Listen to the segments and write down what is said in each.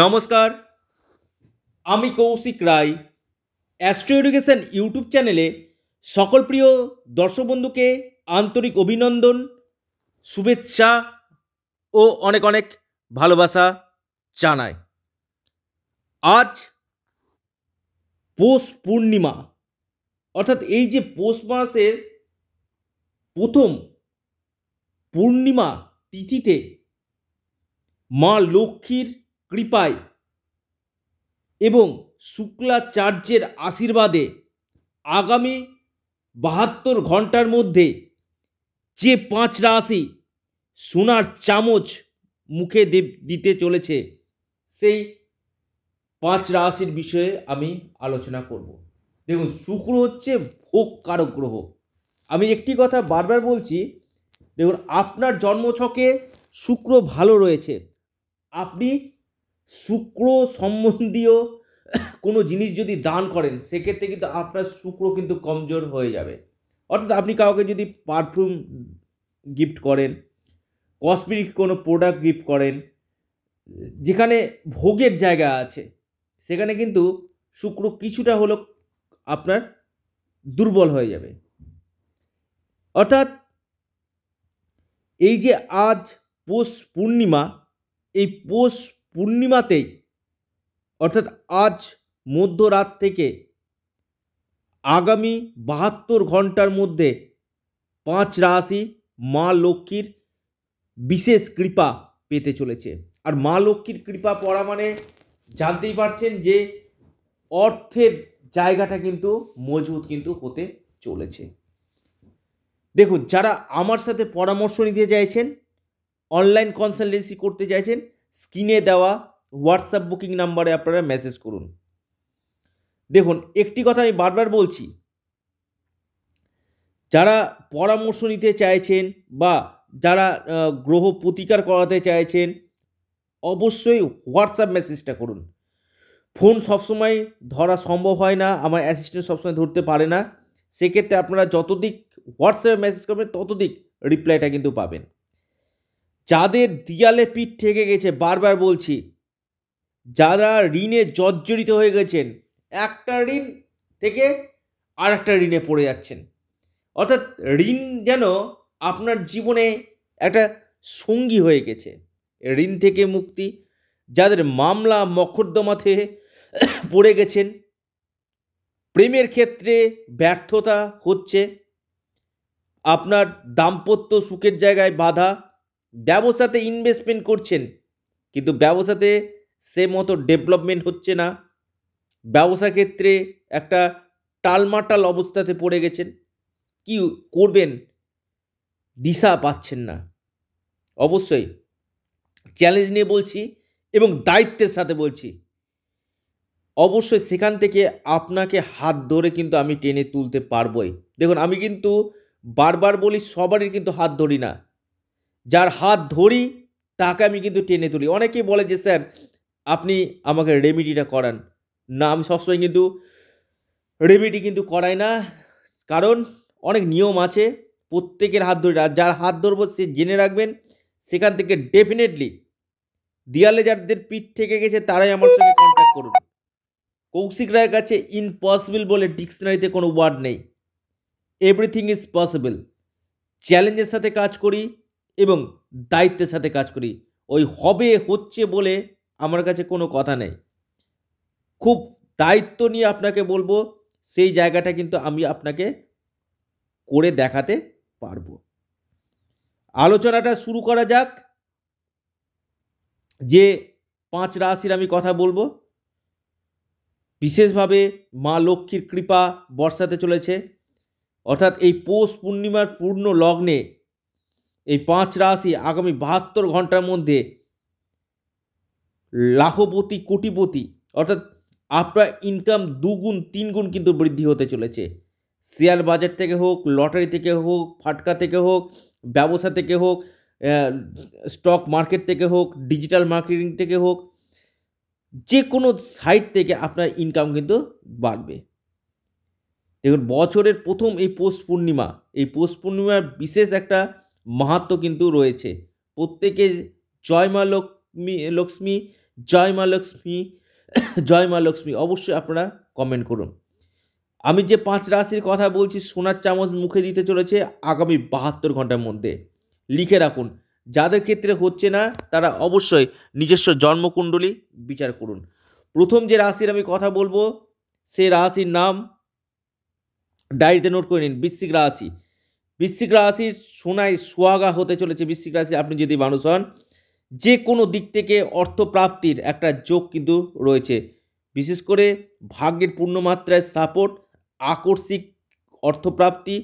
নমস্কার আমি Kaushik Roy astro education YouTube চ্যানেলে সকল প্রিয় দর্শক বন্ধুকে আন্তরিক অভিনন্দন শুভেচ্ছা ও অনেক অনেক ভালোবাসা জানায় আজ পৌষ পূর্ণিমা অর্থাৎ এই যে পৌষ মাসের প্রথম পূর্ণিমা তিথিতে মা লক্ষ্মীর কৃপায় এবং শুক্লাচার্যের আশীর্বাদে আগামী বাহাত্তর ঘন্টার মধ্যে যে পাঁচ রাশি সোনার চামচ মুখে দিতে চলেছে সেই পাঁচ রাশির বিষয়ে আমি আলোচনা করব দেখুন শুক্র হচ্ছে ভোগ কারক গ্রহ আমি একটি কথা বারবার বলছি দেখুন আপনার জন্মছকে শুক্র ভালো রয়েছে আপনি শুক্র সম্বন্ধীয় কোনো জিনিস যদি দান করেন সেক্ষেত্রে কিন্তু আপনার শুক্র কিন্তু কমজোর হয়ে যাবে অর্থাৎ আপনি কাউকে যদি পারফিউম গিফট করেন কসমেটিক কোনো প্রোডাক্ট গিফট করেন যেখানে ভোগের জায়গা আছে সেখানে কিন্তু শুক্র কিছুটা হলো আপনার দুর্বল হয়ে যাবে অর্থাৎ এই যে আজ পৌষ পূর্ণিমা এই পৌষ পূর্ণিমাতেই অর্থাৎ আজ মধ্যরাত থেকে আগামী বাহাত্তর ঘন্টার মধ্যে পাঁচ রাশি মা লক্ষ্মীর বিশেষ কৃপা পেতে চলেছে আর মা লক্ষ্মীর কৃপা পড়া মানে জানতেই পারছেন যে অর্থের জায়গাটা কিন্তু মজবুত কিন্তু হতে চলেছে দেখুন যারা আমার সাথে পরামর্শ নিতে চাইছেন অনলাইন কনসালটেন্সি করতে চাইছেন স্ক্রিনে দেওয়া হোয়াটসঅ্যাপ বুকিং নাম্বারে আপনারা মেসেজ করুন দেখুন একটি কথা আমি বারবার বলছি যারা পরামর্শ নিতে চাইছেন বা যারা গ্রহ প্রতিকার করাতে চাইছেন অবশ্যই হোয়াটসঅ্যাপ মেসেজটা করুন ফোন সবসময় ধরা সম্ভব হয় না আমার অ্যাসিস্ট্যান্ট সবসময় ধরতে পারে না সেক্ষেত্রে আপনারা যতদিক হোয়াটসঅ্যাপে মেসেজ করবেন ততদিক রিপ্লাইটা কিন্তু পাবেন যাদের দিয়ালে পিঠ ঠেকে গেছে বারবার বলছি যারা ঋণে জর্জরিত হয়ে গেছেন একটা ঋণ থেকে আর একটা ঋণে পড়ে যাচ্ছেন অর্থাৎ ঋণ যেন আপনার জীবনে একটা সঙ্গী হয়ে গেছে ঋণ থেকে মুক্তি যাদের মামলা মকদ্দমাতে পড়ে গেছেন প্রেমের ক্ষেত্রে ব্যর্থতা হচ্ছে আপনার দাম্পত্য সুখের জায়গায় বাধা ব্যবসাতে ইনভেস্টমেন্ট করছেন কিন্তু ব্যবসাতে সে মতো ডেভেলপমেন্ট হচ্ছে না ব্যবসা ক্ষেত্রে একটা টালমাটাল অবস্থাতে পড়ে গেছেন কি করবেন দিশা পাচ্ছেন না অবশ্যই চ্যালেঞ্জ নিয়ে বলছি এবং দায়িত্বের সাথে বলছি অবশ্যই সেখান থেকে আপনাকে হাত ধরে কিন্তু আমি টেনে তুলতে পারবই দেখুন আমি কিন্তু বারবার বলি সবারই কিন্তু হাত ধরি না যার হাত ধরি তাকে আমি কিন্তু টেনে তুলি অনেকেই বলে যে স্যার আপনি আমাকে রেমিডিটা করান না আমি সবসময় কিন্তু রেমিডি কিন্তু করাই না কারণ অনেক নিয়ম আছে প্রত্যেকের হাত ধরে যার হাত ধরবো সে জেনে রাখবেন সেখান থেকে ডেফিনেটলি দেয়ালে যাদের পিঠ থেকে গেছে তারাই আমার সঙ্গে কন্ট্যাক্ট করুন কৌশিক রায়ের কাছে ইম্পসিবল বলে ডিকশনারিতে কোনো ওয়ার্ড নেই এভরিথিং ইজ পসিবল চ্যালেঞ্জের সাথে কাজ করি এবং দায়িত্বের সাথে কাজ করি ওই হবে হচ্ছে বলে আমার কাছে কোনো কথা নেই খুব দায়িত্ব নিয়ে আপনাকে বলবো সেই জায়গাটা কিন্তু আমি আপনাকে করে দেখাতে পারব আলোচনাটা শুরু করা যাক যে পাঁচ রাশির আমি কথা বলবো বিশেষভাবে মা লক্ষ্মীর কৃপা বর্ষাতে চলেছে অর্থাৎ এই পৌষ পূর্ণিমার পূর্ণ লগ্নে এই পাঁচ রাশি আগামী বাহাত্তর ঘন্টার মধ্যে লাখপতি কোটিপতি অর্থাৎ আপনার ইনকাম দুগুণ তিন গুণ কিন্তু বৃদ্ধি হতে চলেছে শেয়ার বাজার থেকে হোক লটারি থেকে হোক ফাটকা থেকে হোক ব্যবসা থেকে হোক স্টক মার্কেট থেকে হোক ডিজিটাল মার্কেটিং থেকে হোক যে কোনো সাইট থেকে আপনার ইনকাম কিন্তু বাড়বে দেখুন বছরের প্রথম এই পৌষ পূর্ণিমা এই পৌষ পূর্ণিমার বিশেষ একটা মাহাত্ম কিন্তু রয়েছে প্রত্যেকে জয় মা লক্ষ্মী লক্ষ্মী জয় মা লক্ষ্মী জয় মা লক্ষ্মী অবশ্যই আপনারা কমেন্ট করুন আমি যে পাঁচ রাশির কথা বলছি সোনার চামচ মুখে দিতে চলেছে আগামী বাহাত্তর ঘন্টার মধ্যে লিখে রাখুন যাদের ক্ষেত্রে হচ্ছে না তারা অবশ্যই নিজস্ব জন্মকুণ্ডলী বিচার করুন প্রথম যে রাশির আমি কথা বলবো সে রাশির নাম ডায়েরিতে নোট করে নিন বৃশ্চিক রাশি বৃশ্চিক রাশি সোনায় সোয়াগা হতে চলেছে বৃশ্চিক রাশি আপনি যদি মানুষ হন যে কোনো দিক থেকে অর্থপ্রাপ্তির একটা যোগ কিন্তু রয়েছে বিশেষ করে ভাগ্যের পূর্ণমাত্রায় সাপোর্ট আকর্ষিক অর্থপ্রাপ্তি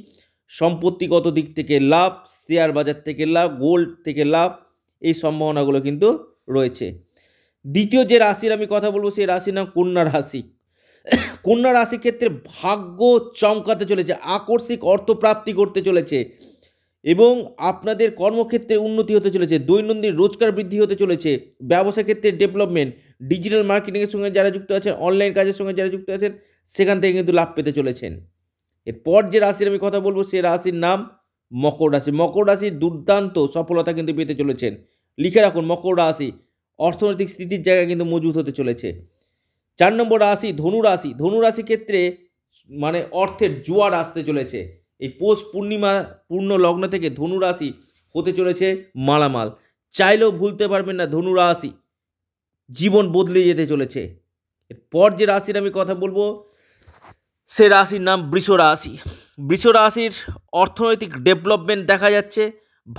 সম্পত্তিগত দিক থেকে লাভ শেয়ার বাজার থেকে লাভ গোল্ড থেকে লাভ এই সম্ভাবনাগুলো কিন্তু রয়েছে দ্বিতীয় যে রাশির আমি কথা বলবো সেই রাশির নাম কন্যা রাশি কন্যা রাশি ক্ষেত্রে ভাগ্য চমকাতে চলেছে আকস্মিক অর্থপ্রাপ্তি করতে চলেছে এবং আপনাদের কর্মক্ষেত্রে উন্নতি হতে চলেছে দৈনন্দিন রোজগার বৃদ্ধি হতে চলেছে ব্যবসা ক্ষেত্রে ডেভেলপমেন্ট ডিজিটাল মার্কেটিংয়ের সঙ্গে যারা যুক্ত আছেন অনলাইন কাজের সঙ্গে যারা যুক্ত আছেন সেখান থেকে কিন্তু লাভ পেতে চলেছেন এরপর যে রাশির আমি কথা বলবো সে রাশির নাম মকর রাশি মকর রাশির দুর্দান্ত সফলতা কিন্তু পেতে চলেছেন লিখে রাখুন মকর রাশি অর্থনৈতিক স্থিতির জায়গা কিন্তু মজবুত হতে চলেছে চার নম্বর রাশি ধনুরাশি ধনুরাশি ক্ষেত্রে মানে অর্থের জোয়ার আসতে চলেছে এই পৌষ পূর্ণিমা পূর্ণ লগ্ন থেকে ধনুরাশি হতে চলেছে মালামাল চাইলেও ভুলতে পারবেন না ধনুরাশি জীবন বদলে যেতে চলেছে এরপর যে রাশির আমি কথা বলবো সে রাশির নাম বৃষ রাশি বৃষ রাশির অর্থনৈতিক ডেভেলপমেন্ট দেখা যাচ্ছে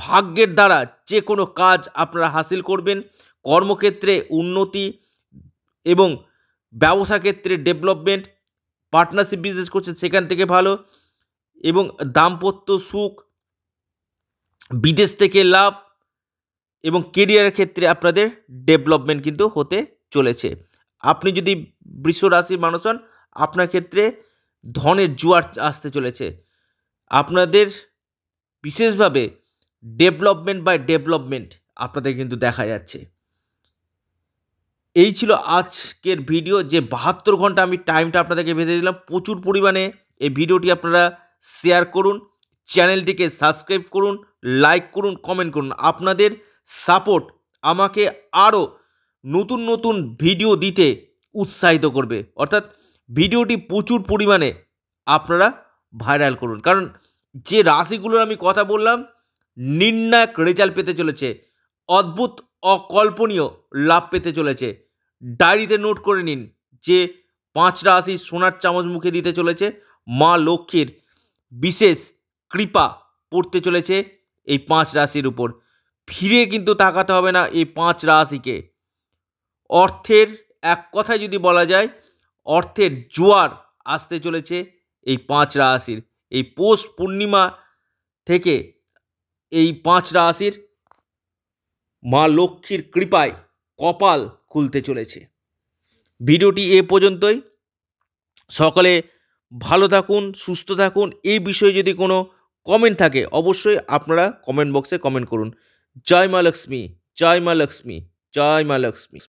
ভাগ্যের দ্বারা যে কোনো কাজ আপনারা হাসিল করবেন কর্মক্ষেত্রে উন্নতি এবং ব্যবসা ক্ষেত্রে ডেভেলপমেন্ট পার্টনারশিপ বিজনেস করছেন সেখান থেকে ভালো এবং দাম্পত্য সুখ বিদেশ থেকে লাভ এবং কেরিয়ারের ক্ষেত্রে আপনাদের ডেভেলপমেন্ট কিন্তু হতে চলেছে আপনি যদি বৃষ রাশির মানুষ হন আপনার ক্ষেত্রে ধনের জোয়ার আসতে চলেছে আপনাদের বিশেষভাবে ডেভেলপমেন্ট বাই ডেভেলপমেন্ট আপনাদের কিন্তু দেখা যাচ্ছে এই ছিল আজকের ভিডিও যে বাহাত্তর ঘন্টা আমি টাইমটা আপনাদেরকে বেঁধে দিলাম প্রচুর পরিমাণে এই ভিডিওটি আপনারা শেয়ার করুন চ্যানেলটিকে সাবস্ক্রাইব করুন লাইক করুন কমেন্ট করুন আপনাদের সাপোর্ট আমাকে আরও নতুন নতুন ভিডিও দিতে উৎসাহিত করবে অর্থাৎ ভিডিওটি প্রচুর পরিমাণে আপনারা ভাইরাল করুন কারণ যে রাশিগুলোর আমি কথা বললাম নির্ণায়ক রেজাল্ট পেতে চলেছে অদ্ভুত অকল্পনীয় লাভ পেতে চলেছে ডায়েরিতে নোট করে নিন যে পাঁচ রাশি সোনার চামচ মুখে দিতে চলেছে মা লক্ষ্মীর বিশেষ কৃপা পড়তে চলেছে এই পাঁচ রাশির উপর ফিরে কিন্তু তাকাতে হবে না এই পাঁচ রাশিকে অর্থের এক কথায় যদি বলা যায় অর্থের জোয়ার আসতে চলেছে এই পাঁচ রাশির এই পৌষ পূর্ণিমা থেকে এই পাঁচ রাশির মা লক্ষ্মীর কৃপায় কপাল খুলতে চলেছে ভিডিওটি এ পর্যন্তই সকালে ভালো থাকুন সুস্থ থাকুন এই বিষয়ে যদি কোনো কমেন্ট থাকে অবশ্যই আপনারা কমেন্ট বক্সে কমেন্ট করুন জয় মা লক্ষ্মী জয় মা লক্ষ্মী জয় মা লক্ষ্মী